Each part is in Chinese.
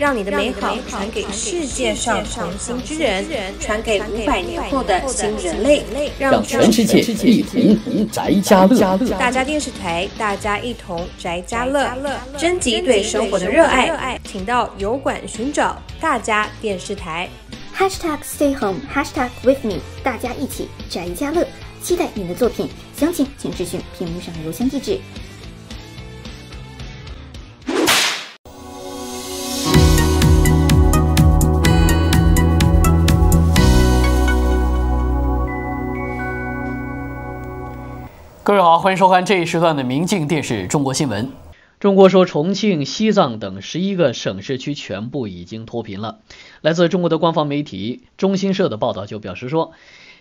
让你的美好传给世界上同行之人，传给五百年后的新人类，让全世界一同宅家乐。大家电视台，大家一同宅家乐，征集对生活的热爱，请到油管寻找大家电视台，#hashtag stay home #hashtag with me，大家一起宅家乐，期待你的作品，详情请咨询屏幕上的邮箱地址。各位好，欢迎收看这一时段的《明镜电视中国新闻》。中国说，重庆、西藏等十一个省市区全部已经脱贫了。来自中国的官方媒体中新社的报道就表示说，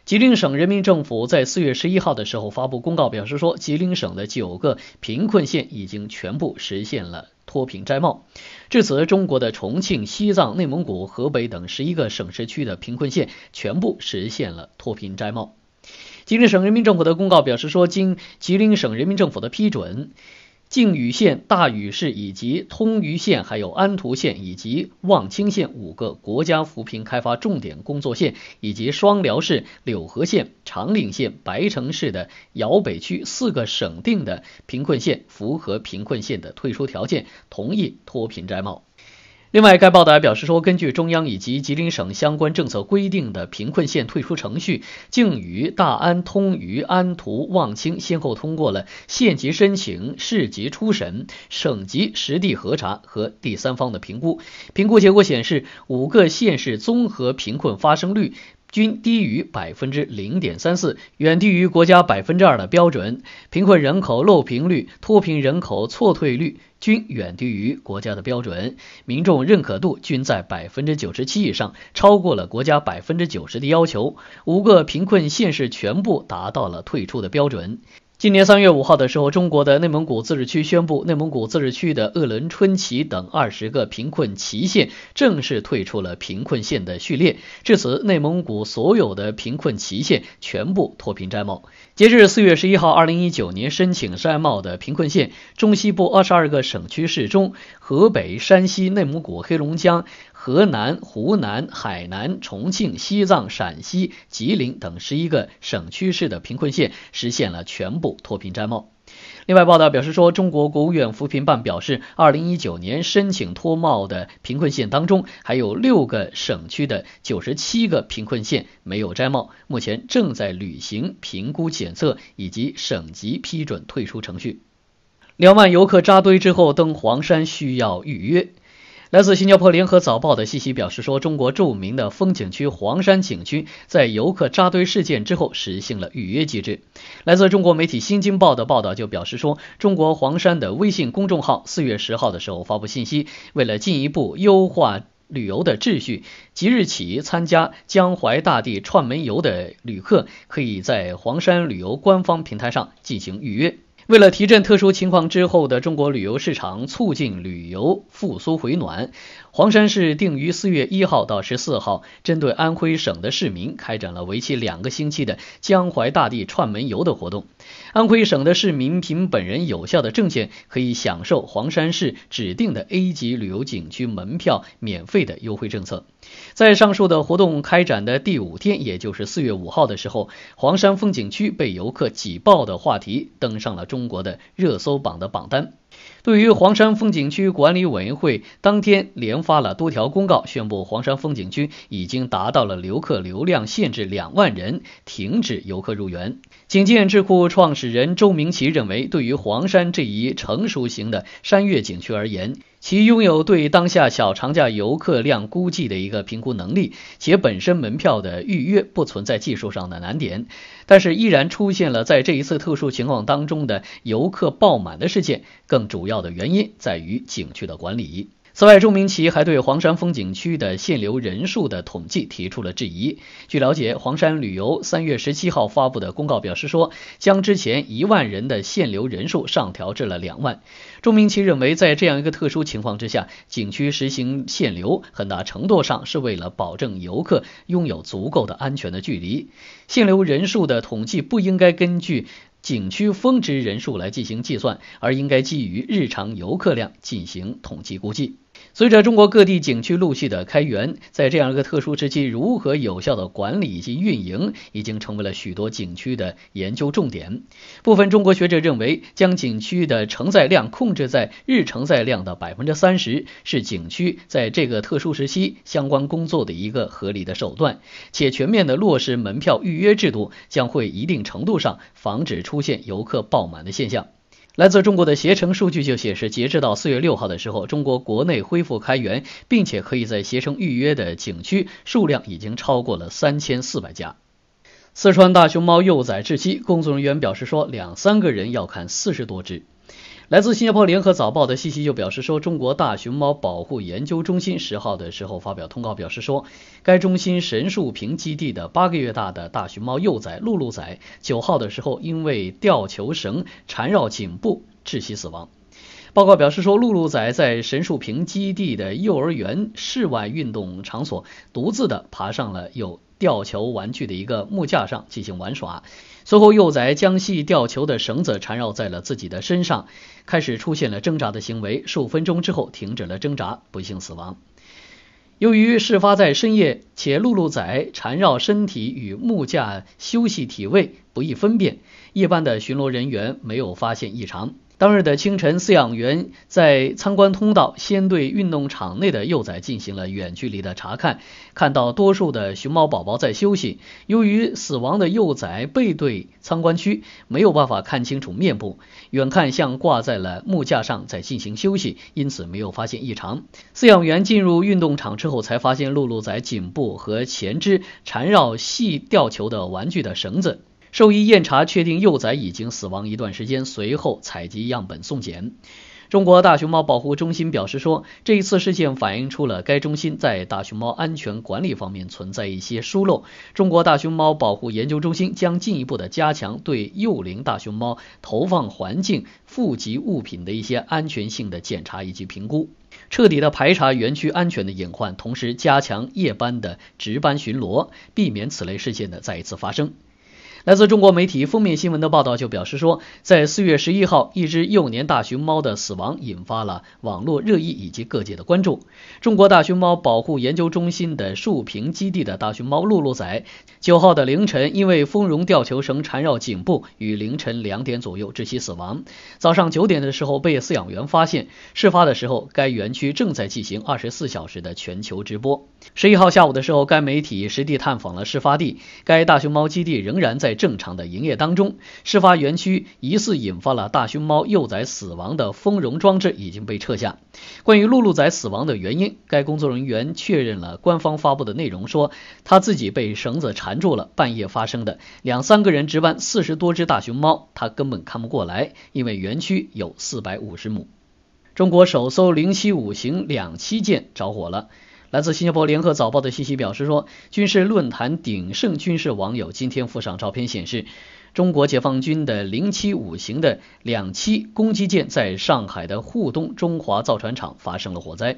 吉林省人民政府在四月十一号的时候发布公告，表示说，吉林省的九个贫困县已经全部实现了脱贫摘帽。至此，中国的重庆、西藏、内蒙古、河北等十一个省市区的贫困县全部实现了脱贫摘帽。吉林省人民政府的公告表示说，经吉林省人民政府的批准，靖宇县、大禹市以及通榆县，还有安图县以及望青县五个国家扶贫开发重点工作县，以及双辽市、柳河县、长岭县、白城市的姚北区四个省定的贫困县，符合贫困县的退出条件，同意脱贫摘帽。另外，该报道还表示说，根据中央以及吉林省相关政策规定的贫困县退出程序，靖宇、大安、通榆、安图、望清先后通过了县级申请、市级初审、省级实地核查和第三方的评估。评估结果显示，五个县市综合贫困发生率。均低于百分之零点三四，远低于国家百分之二的标准。贫困人口漏评率、脱贫人口错退率均远低于国家的标准。民众认可度均在百分之九十七以上，超过了国家百分之九十的要求。五个贫困县市全部达到了退出的标准。今年三月五号的时候，中国的内蒙古自治区宣布，内蒙古自治区的鄂伦春旗等二十个贫困旗县正式退出了贫困县的序列。至此，内蒙古所有的贫困旗县全部脱贫摘帽。截至四月十一号，二零一九年申请摘帽的贫困县，中西部二十二个省区市中，河北、山西、内蒙古、黑龙江。河南、湖南、海南、重庆、西藏、陕西、吉林等十一个省区市的贫困县实现了全部脱贫摘帽。另外，报道表示说，中国国务院扶贫办表示，二零一九年申请脱帽的贫困县当中，还有六个省区的九十七个贫困县没有摘帽，目前正在履行评估检测以及省级批准退出程序。两万游客扎堆之后登黄山需要预约。来自新加坡联合早报的信息表示说，中国著名的风景区黄山景区在游客扎堆事件之后实行了预约机制。来自中国媒体《新京报》的报道就表示说，中国黄山的微信公众号四月十号的时候发布信息，为了进一步优化旅游的秩序，即日起参加江淮大地串门游的旅客可以在黄山旅游官方平台上进行预约。为了提振特殊情况之后的中国旅游市场，促进旅游复苏回暖。黄山市定于四月一号到十四号，针对安徽省的市民开展了为期两个星期的江淮大地串门游的活动。安徽省的市民凭本人有效的证件，可以享受黄山市指定的 A 级旅游景区门票免费的优惠政策。在上述的活动开展的第五天，也就是四月五号的时候，黄山风景区被游客挤爆的话题登上了中国的热搜榜的榜单。对于黄山风景区管理委员会，当天连发了多条公告，宣布黄山风景区已经达到了游客流量限制两万人，停止游客入园。景见智库创始人周明奇认为，对于黄山这一成熟型的山岳景区而言，其拥有对当下小长假游客量估计的一个评估能力，且本身门票的预约不存在技术上的难点，但是依然出现了在这一次特殊情况当中的游客爆满的事件。更主要的原因在于景区的管理。此外，钟明奇还对黄山风景区的限流人数的统计提出了质疑。据了解，黄山旅游三月十七号发布的公告表示说，将之前一万人的限流人数上调至了两万。钟明奇认为，在这样一个特殊情况之下，景区实行限流，很大程度上是为了保证游客拥有足够的安全的距离。限流人数的统计不应该根据。景区峰值人数来进行计算，而应该基于日常游客量进行统计估计。随着中国各地景区陆续的开园，在这样一个特殊时期，如何有效的管理以及运营，已经成为了许多景区的研究重点。部分中国学者认为，将景区的承载量控制在日承载量的百分之三十，是景区在这个特殊时期相关工作的一个合理的手段，且全面的落实门票预约制度，将会一定程度上防止出现游客爆满的现象。来自中国的携程数据就显示，截止到四月六号的时候，中国国内恢复开源，并且可以在携程预约的景区数量已经超过了三千四百家。四川大熊猫幼崽窒息，工作人员表示说，两三个人要看四十多只。来自新加坡联合早报的信息就表示说，中国大熊猫保护研究中心十号的时候发表通告表示说，该中心神树坪基地的八个月大的大熊猫幼崽露露仔九号的时候因为吊球绳缠绕颈部窒息死亡。报告表示说，露露仔在神树坪基地的幼儿园室外运动场所独自的爬上了有。吊球玩具的一个木架上进行玩耍，随后幼崽将系吊球的绳子缠绕在了自己的身上，开始出现了挣扎的行为。数分钟之后停止了挣扎，不幸死亡。由于事发在深夜，且露露仔缠绕身体与木架休息体位不易分辨，夜班的巡逻人员没有发现异常。当日的清晨，饲养员在参观通道，先对运动场内的幼崽进行了远距离的查看，看到多数的熊猫宝宝在休息。由于死亡的幼崽背对参观区，没有办法看清楚面部，远看像挂在了木架上在进行休息，因此没有发现异常。饲养员进入运动场之后，才发现露露在颈部和前肢缠绕系吊球的玩具的绳子。兽医验查确定幼崽已经死亡一段时间，随后采集样本送检。中国大熊猫保护中心表示说，这一次事件反映出了该中心在大熊猫安全管理方面存在一些疏漏。中国大熊猫保护研究中心将进一步的加强对幼龄大熊猫投放环境、负集物品的一些安全性的检查以及评估，彻底的排查园区安全的隐患，同时加强夜班的值班巡逻，避免此类事件的再一次发生。来自中国媒体封面新闻的报道就表示说，在四月十一号，一只幼年大熊猫的死亡引发了网络热议以及各界的关注。中国大熊猫保护研究中心的树屏基地的大熊猫露露仔，九号的凌晨因为丰容吊球绳缠绕颈部，于凌晨两点左右窒息死亡。早上九点的时候被饲养员发现，事发的时候该园区正在进行二十四小时的全球直播。十一号下午的时候，该媒体实地探访了事发地，该大熊猫基地仍然在。在正常的营业当中，事发园区疑似引发了大熊猫幼崽死亡的丰容装置已经被撤下。关于露露仔死亡的原因，该工作人员确认了官方发布的内容，说他自己被绳子缠住了，半夜发生的。两三个人值班，四十多只大熊猫，他根本看不过来，因为园区有四百五十亩。中国首艘零七五型两栖舰着火了。来自新加坡联合早报的信息表示说，军事论坛鼎盛军事网友今天附上照片显示，中国解放军的零七五型的两栖攻击舰在上海的沪东中华造船厂发生了火灾。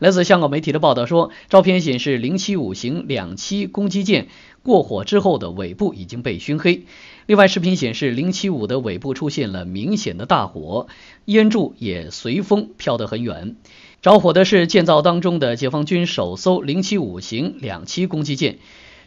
来自香港媒体的报道说，照片显示零七五型两栖攻击舰过火之后的尾部已经被熏黑。另外，视频显示零七五的尾部出现了明显的大火，烟柱也随风飘得很远。着火的是建造当中的解放军首艘零七五型两栖攻击舰。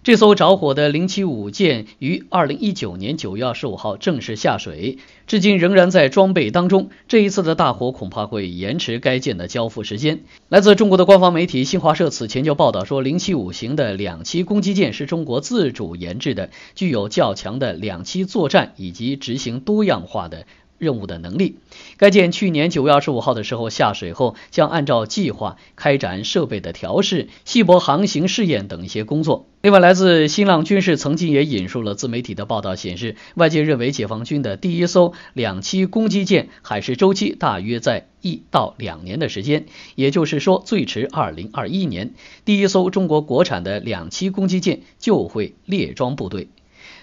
这艘着火的零七五舰于二零一九年九月二十五号正式下水，至今仍然在装备当中。这一次的大火恐怕会延迟该舰的交付时间。来自中国的官方媒体新华社此前就报道说，零七五型的两栖攻击舰是中国自主研制的，具有较强的两栖作战以及执行多样化的。任务的能力。该舰去年九月二十五号的时候下水后，将按照计划开展设备的调试、细薄航行试验等一些工作。另外，来自新浪军事曾经也引述了自媒体的报道显示，外界认为解放军的第一艘两栖攻击舰海试周期大约在一到两年的时间，也就是说，最迟二零二一年，第一艘中国国产的两栖攻击舰就会列装部队。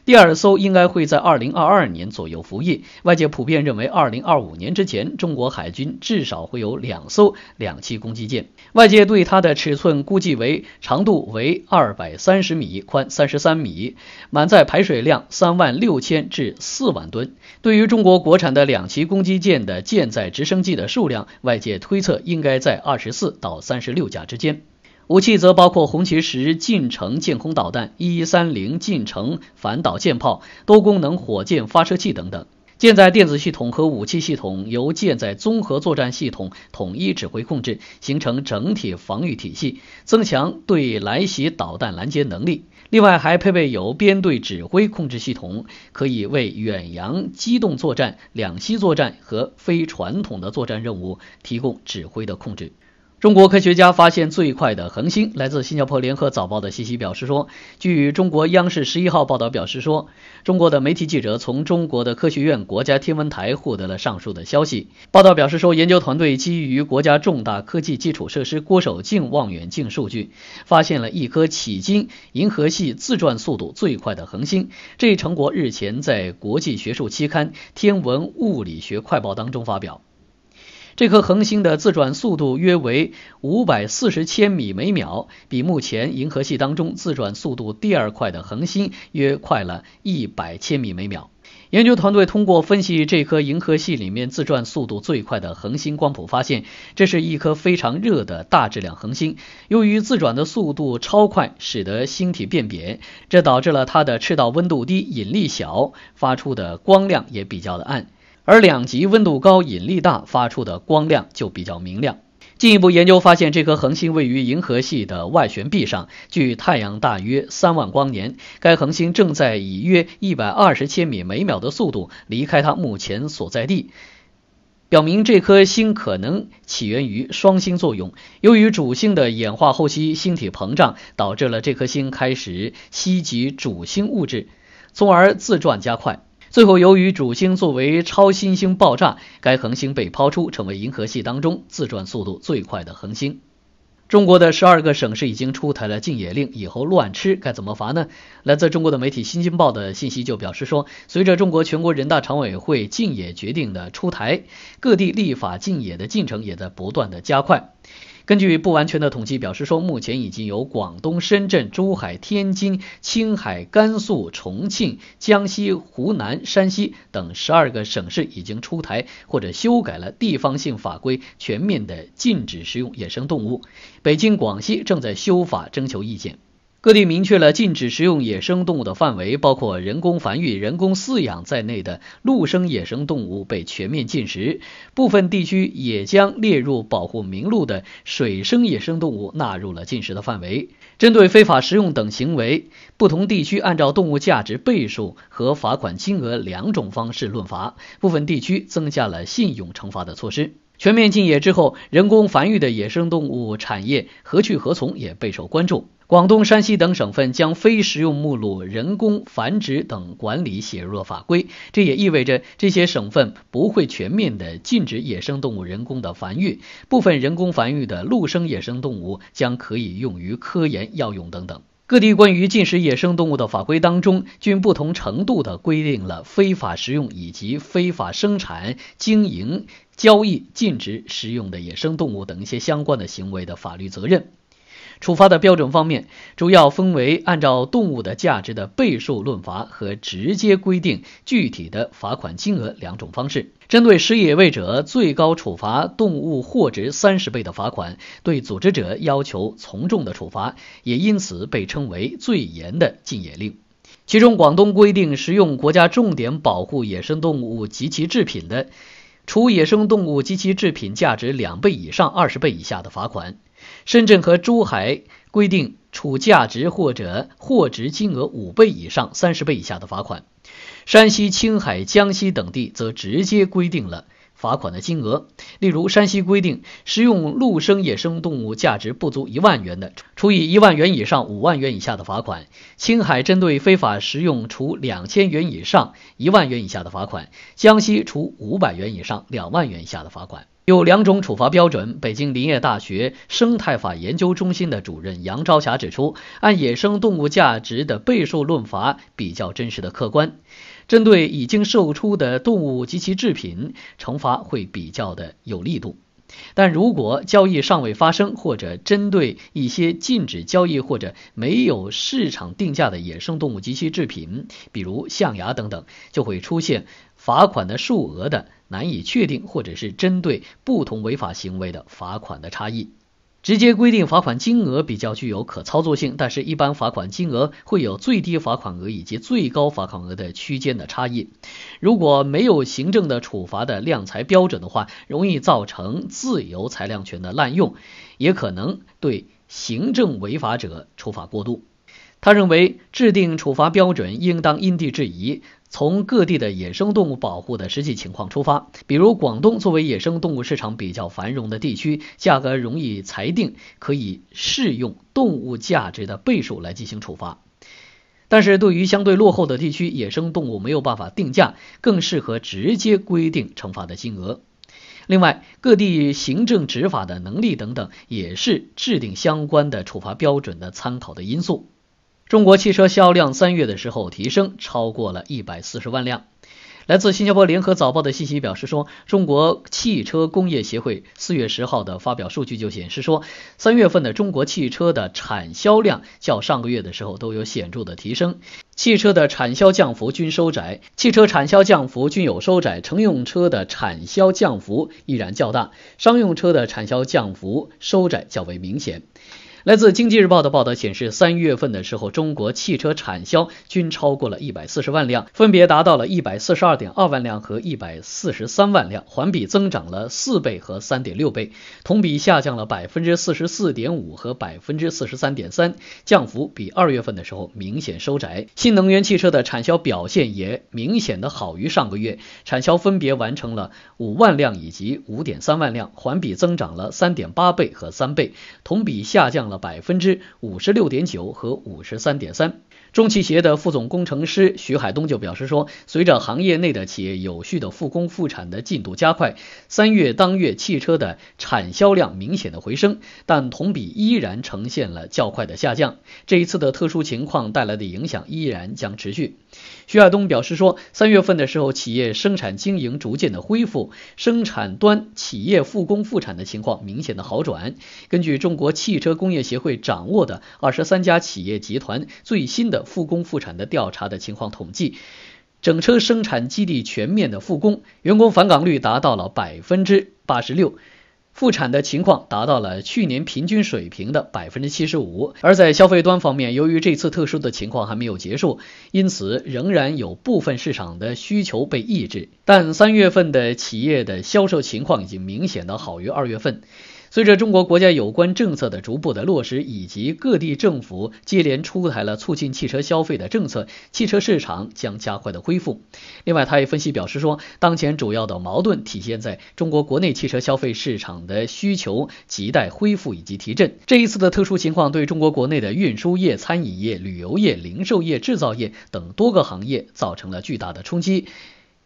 第二艘应该会在二零二二年左右服役。外界普遍认为，二零二五年之前，中国海军至少会有两艘两栖攻击舰。外界对它的尺寸估计为：长度为二百三十米，宽三十三米，满载排水量三万六千至四万吨。对于中国国产的两栖攻击舰的舰载直升机的数量，外界推测应该在二十四到三十六架之间。武器则包括红旗十近程舰空导弹、一三零近程反导舰炮、多功能火箭发射器等等。舰载电子系统和武器系统由舰载综合作战系统统一指挥控制，形成整体防御体系，增强对来袭导弹拦截能力。另外，还配备有编队指挥控制系统，可以为远洋机动作战、两栖作战和非传统的作战任务提供指挥的控制。中国科学家发现最快的恒星。来自新加坡联合早报的信息表示说，据中国央视十一号报道表示说，中国的媒体记者从中国的科学院国家天文台获得了上述的消息。报道表示说，研究团队基于国家重大科技基础设施郭守敬望远镜数据，发现了一颗迄今银河系自转速度最快的恒星。这一成果日前在国际学术期刊《天文物理学快报》当中发表。这颗恒星的自转速度约为五百四十千米每秒，比目前银河系当中自转速度第二快的恒星约快了一百千米每秒。研究团队通过分析这颗银河系里面自转速度最快的恒星光谱，发现这是一颗非常热的大质量恒星。由于自转的速度超快，使得星体变扁，这导致了它的赤道温度低、引力小，发出的光亮也比较的暗。而两极温度高、引力大，发出的光亮就比较明亮。进一步研究发现，这颗恒星位于银河系的外旋臂上，距太阳大约三万光年。该恒星正在以约一百二十千米每秒的速度离开它目前所在地，表明这颗星可能起源于双星作用。由于主星的演化后期，星体膨胀，导致了这颗星开始吸积主星物质，从而自转加快。最后，由于主星作为超新星爆炸，该恒星被抛出，成为银河系当中自转速度最快的恒星。中国的十二个省市已经出台了禁野令，以后乱吃该怎么罚呢？来自中国的媒体《新京报》的信息就表示说，随着中国全国人大常委会禁野决定的出台，各地立法禁野的进程也在不断的加快。根据不完全的统计，表示说，目前已经由广东、深圳、珠海、天津、青海、甘肃、重庆、江西、湖南、山西等十二个省市已经出台或者修改了地方性法规，全面的禁止食用野生动物。北京、广西正在修法征求意见。各地明确了禁止食用野生动物的范围，包括人工繁育、人工饲养在内的陆生野生动物被全面禁食，部分地区也将列入保护名录的水生野生动物纳入了禁食的范围。针对非法食用等行为，不同地区按照动物价值倍数和罚款金额两种方式论罚，部分地区增加了信用惩罚的措施。全面禁野之后，人工繁育的野生动物产业何去何从也备受关注。广东、山西等省份将非食用目录、人工繁殖等管理写入了法规，这也意味着这些省份不会全面的禁止野生动物人工的繁育，部分人工繁育的陆生野生动物将可以用于科研、药用等等。各地关于禁食野生动物的法规当中，均不同程度地规定了非法食用以及非法生产经营、交易、禁止食用的野生动物等一些相关的行为的法律责任。处罚的标准方面，主要分为按照动物的价值的倍数论罚和直接规定具体的罚款金额两种方式。针对失野味者，最高处罚动物货值三十倍的罚款；对组织者，要求从重的处罚，也因此被称为最严的禁野令。其中，广东规定食用国家重点保护野生动物及其制品的，处野生动物及其制品价值两倍以上二十倍以下的罚款。深圳和珠海规定处价值或者货值金额五倍以上三十倍以下的罚款，山西、青海、江西等地则直接规定了罚款的金额。例如，山西规定食用陆生野生动物价值不足一万元的，处以一万元以上五万元以下的罚款；青海针对非法食用处两千元以上一万元以下的罚款；江西处五百元以上两万元以下的罚款。有两种处罚标准。北京林业大学生态法研究中心的主任杨朝霞指出，按野生动物价值的倍数论罚比较真实的客观。针对已经售出的动物及其制品，惩罚会比较的有力度。但如果交易尚未发生，或者针对一些禁止交易或者没有市场定价的野生动物及其制品，比如象牙等等，就会出现罚款的数额的。难以确定，或者是针对不同违法行为的罚款的差异。直接规定罚款金额比较具有可操作性，但是，一般罚款金额会有最低罚款额以及最高罚款额的区间的差异。如果没有行政的处罚的量裁标准的话，容易造成自由裁量权的滥用，也可能对行政违法者处罚过度。他认为，制定处罚标准应当因地制宜，从各地的野生动物保护的实际情况出发。比如，广东作为野生动物市场比较繁荣的地区，价格容易裁定，可以适用动物价值的倍数来进行处罚。但是对于相对落后的地区，野生动物没有办法定价，更适合直接规定惩罚的金额。另外，各地行政执法的能力等等，也是制定相关的处罚标准的参考的因素。中国汽车销量三月的时候提升超过了一百四十万辆。来自新加坡联合早报的信息表示说，中国汽车工业协会四月十号的发表数据就显示说，三月份的中国汽车的产销量较上个月的时候都有显著的提升，汽车的产销降幅均收窄，汽车产销降幅均有收窄，乘用车的产销降幅依然较大，商用车的产销降幅收窄较为明显。来自经济日报的报道显示，三月份的时候，中国汽车产销均超过了一百四十万辆，分别达到了一百四十二点二万辆和一百四十三万辆，环比增长了四倍和三点六倍，同比下降了百分之四十四点五和百分之四十三点三，降幅比二月份的时候明显收窄。新能源汽车的产销表现也明显的好于上个月，产销分别完成了五万辆以及五点三万辆，环比增长了三点八倍和三倍，同比下降。百分之五十六点九和五十三点三，中汽协的副总工程师徐海东就表示说，随着行业内的企业有序的复工复产的进度加快，三月当月汽车的产销量明显的回升，但同比依然呈现了较快的下降。这一次的特殊情况带来的影响依然将持续。徐海东表示说，三月份的时候，企业生产经营逐渐的恢复，生产端企业复工复产的情况明显的好转。根据中国汽车工业。协会掌握的二十三家企业集团最新的复工复产的调查的情况统计，整车生产基地全面的复工，员工返岗率达到了百分之八十六，复产的情况达到了去年平均水平的百分之七十五。而在消费端方面，由于这次特殊的情况还没有结束，因此仍然有部分市场的需求被抑制。但三月份的企业的销售情况已经明显的好于二月份。随着中国国家有关政策的逐步的落实，以及各地政府接连出台了促进汽车消费的政策，汽车市场将加快的恢复。另外，他也分析表示说，当前主要的矛盾体现在中国国内汽车消费市场的需求亟待恢复以及提振。这一次的特殊情况对中国国内的运输业、餐饮业、旅游业、零售业、制造业等多个行业造成了巨大的冲击。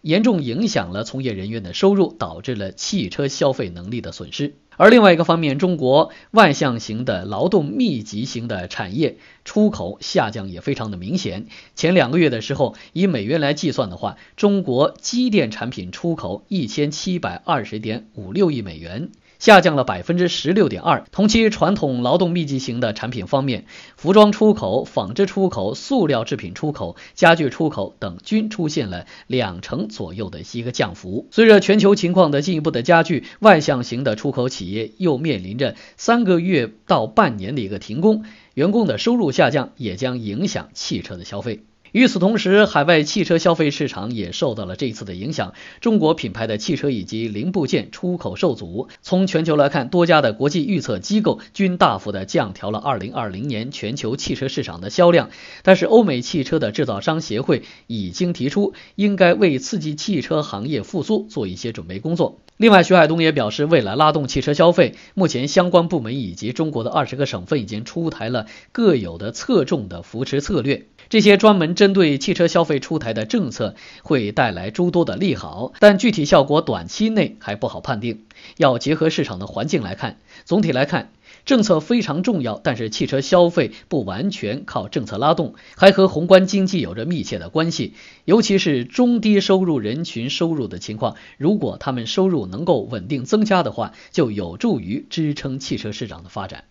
严重影响了从业人员的收入，导致了汽车消费能力的损失。而另外一个方面，中国外向型的劳动密集型的产业出口下降也非常的明显。前两个月的时候，以美元来计算的话，中国机电产品出口一千七百二十点五六亿美元。下降了百分之十六点二。同期传统劳动密集型的产品方面，服装出口、纺织出口、塑料制品出口、家具出口等均出现了两成左右的一个降幅。随着全球情况的进一步的加剧，外向型的出口企业又面临着三个月到半年的一个停工，员工的收入下降也将影响汽车的消费。与此同时，海外汽车消费市场也受到了这次的影响，中国品牌的汽车以及零部件出口受阻。从全球来看，多家的国际预测机构均大幅的降调了2020年全球汽车市场的销量。但是，欧美汽车的制造商协会已经提出，应该为刺激汽车行业复苏做一些准备工作。另外，徐海东也表示，为了拉动汽车消费，目前相关部门以及中国的二十个省份已经出台了各有的侧重的扶持策略。这些专门针对汽车消费出台的政策会带来诸多的利好，但具体效果短期内还不好判定，要结合市场的环境来看。总体来看，政策非常重要，但是汽车消费不完全靠政策拉动，还和宏观经济有着密切的关系，尤其是中低收入人群收入的情况，如果他们收入能够稳定增加的话，就有助于支撑汽车市场的发展。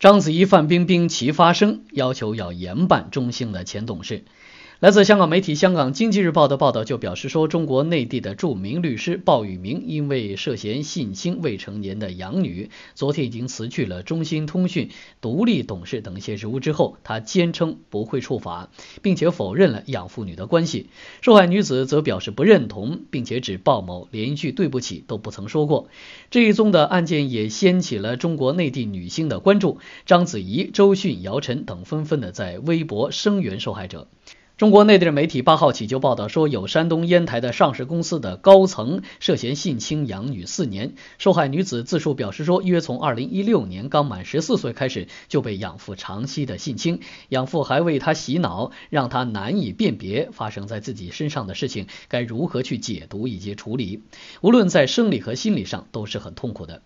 章子怡、范冰冰齐发声，要求要严办中兴的前董事。来自香港媒体《香港经济日报》的报道就表示说，中国内地的著名律师鲍宇明因为涉嫌性侵未成年的养女，昨天已经辞去了中兴通讯独立董事等一些职务。之后，他坚称不会触法，并且否认了养父女的关系。受害女子则表示不认同，并且指鲍某连一句对不起都不曾说过。这一宗的案件也掀起了中国内地女星的关注，章子怡、周迅、姚晨等纷纷的在微博声援受害者。中国内地的媒体八号起就报道说，有山东烟台的上市公司的高层涉嫌性侵养女四年。受害女子自述表示说，约从二零一六年刚满十四岁开始，就被养父长期的性侵，养父还为他洗脑，让他难以辨别发生在自己身上的事情该如何去解读以及处理，无论在生理和心理上都是很痛苦的。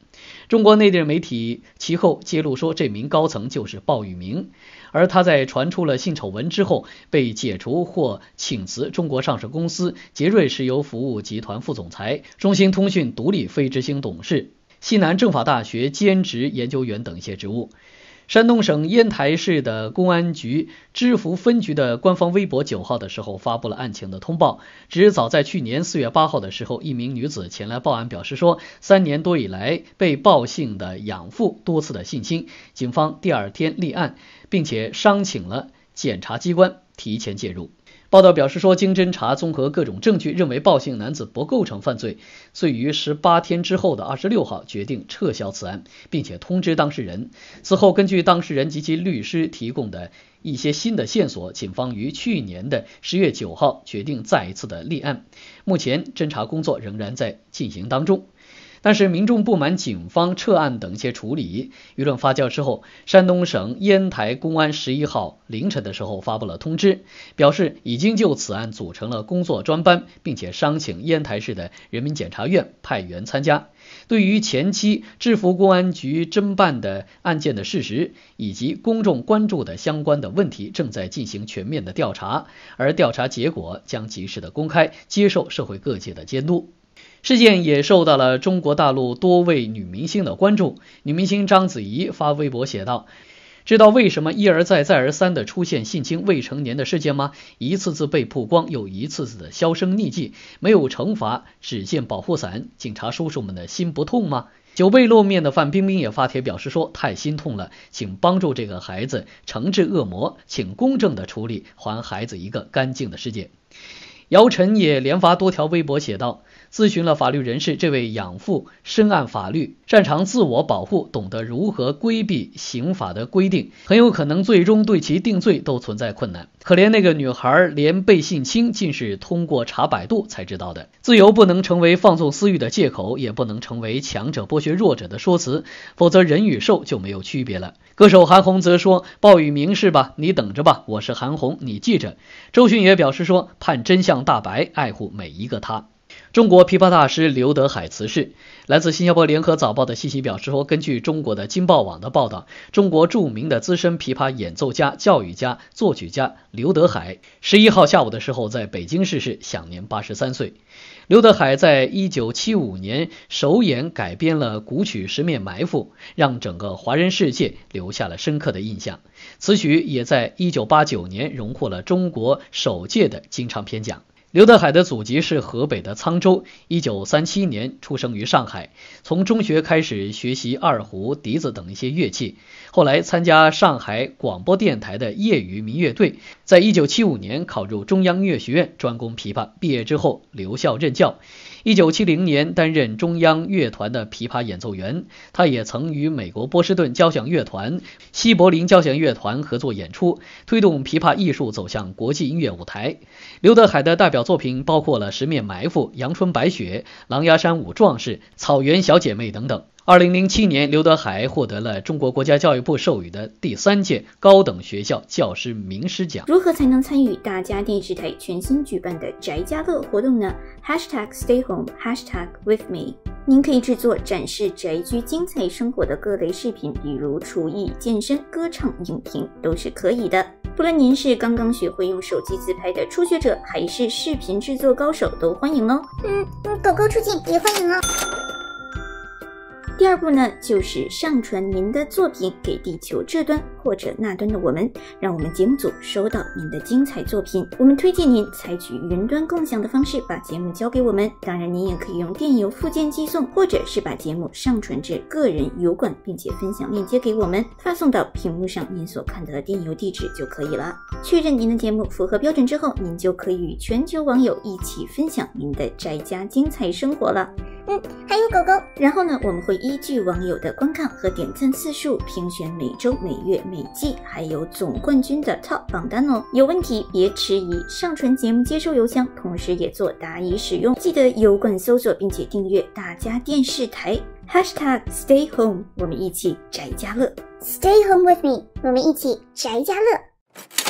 中国内地媒体其后揭露说，这名高层就是鲍玉明，而他在传出了性丑闻之后，被解除或请辞中国上市公司杰瑞石油服务集团副总裁、中兴通讯独立非执行董事、西南政法大学兼职研究员等一些职务。山东省烟台市的公安局芝罘分局的官方微博九号的时候发布了案情的通报，指早在去年四月八号的时候，一名女子前来报案，表示说三年多以来被报信的养父多次的性侵，警方第二天立案，并且商请了检察机关提前介入。报道表示说，经侦查综合各种证据，认为暴姓男子不构成犯罪，遂于十八天之后的二十六号决定撤销此案，并且通知当事人。此后，根据当事人及其律师提供的一些新的线索，警方于去年的十月九号决定再一次的立案，目前侦查工作仍然在进行当中。但是民众不满警方撤案等一些处理，舆论发酵之后，山东省烟台公安十一号凌晨的时候发布了通知，表示已经就此案组成了工作专班，并且商请烟台市的人民检察院派员参加。对于前期制服公安局侦办的案件的事实以及公众关注的相关的问题，正在进行全面的调查，而调查结果将及时的公开，接受社会各界的监督。事件也受到了中国大陆多位女明星的关注。女明星章子怡发微博写道：“知道为什么一而再、再而三的出现性侵未成年的事件吗？一次次被曝光，又一次次的销声匿迹，没有惩罚，只见保护伞。警察叔叔们的心不痛吗？”久未露面的范冰冰也发帖表示说：“太心痛了，请帮助这个孩子，惩治恶魔，请公正的处理，还孩子一个干净的世界。”姚晨也连发多条微博写道。咨询了法律人士，这位养父深谙法律，擅长自我保护，懂得如何规避刑法的规定，很有可能最终对其定罪都存在困难。可怜那个女孩，连被性侵竟是通过查百度才知道的。自由不能成为放纵私欲的借口，也不能成为强者剥削弱者的说辞，否则人与兽就没有区别了。歌手韩红则说：“暴雨明示吧，你等着吧，我是韩红，你记着。”周迅也表示说：“盼真相大白，爱护每一个他。”中国琵琶大师刘德海辞世。来自新加坡联合早报的信息表示说，根据中国的金报网的报道，中国著名的资深琵琶演奏家、教育家、作曲家刘德海，十一号下午的时候在北京逝世，享年八十三岁。刘德海在一九七五年首演改编了古曲《十面埋伏》，让整个华人世界留下了深刻的印象。此曲也在一九八九年荣获了中国首届的金唱片奖。刘德海的祖籍是河北的沧州，一九三七年出生于上海，从中学开始学习二胡、笛子等一些乐器，后来参加上海广播电台的业余民乐队，在一九七五年考入中央音乐学院，专攻琵琶。毕业之后留校任教。一九七零年担任中央乐团的琵琶演奏员，他也曾与美国波士顿交响乐团、西柏林交响乐团合作演出，推动琵琶艺术走向国际音乐舞台。刘德海的代表作品包括了《十面埋伏》《阳春白雪》《狼牙山五壮士》《草原小姐妹》等等。二零零七年，刘德海获得了中国国家教育部授予的第三届高等学校教师名师奖。如何才能参与大家电视台全新举办的宅家乐活动呢？#stayhome#withme，h a h g s t a h h a a s t g 您可以制作展示宅居精彩生活的各类视频，比如厨艺、健身、歌唱、影评都是可以的。不论您是刚刚学会用手机自拍的初学者，还是视频制作高手，都欢迎哦。嗯嗯，狗狗出镜也欢迎哦。第二步呢，就是上传您的作品给地球这端或者那端的我们，让我们节目组收到您的精彩作品。我们推荐您采取云端共享的方式把节目交给我们，当然您也可以用电邮附件寄送，或者是把节目上传至个人油管，并且分享链接给我们，发送到屏幕上您所看到的电邮地址就可以了。确认您的节目符合标准之后，您就可以与全球网友一起分享您的宅家精彩生活了。嗯，还有狗狗。然后呢，我们会。依据网友的观看和点赞次数，评选每周、每月、每季，还有总冠军的 Top 榜单哦。有问题别迟疑，上传节目接收邮箱，同时也做答疑使用。记得油管搜索并且订阅“大家电视台 ”#StayHome，#hashtag 我们一起宅家乐。StayHomeWithMe，我们一起宅家乐。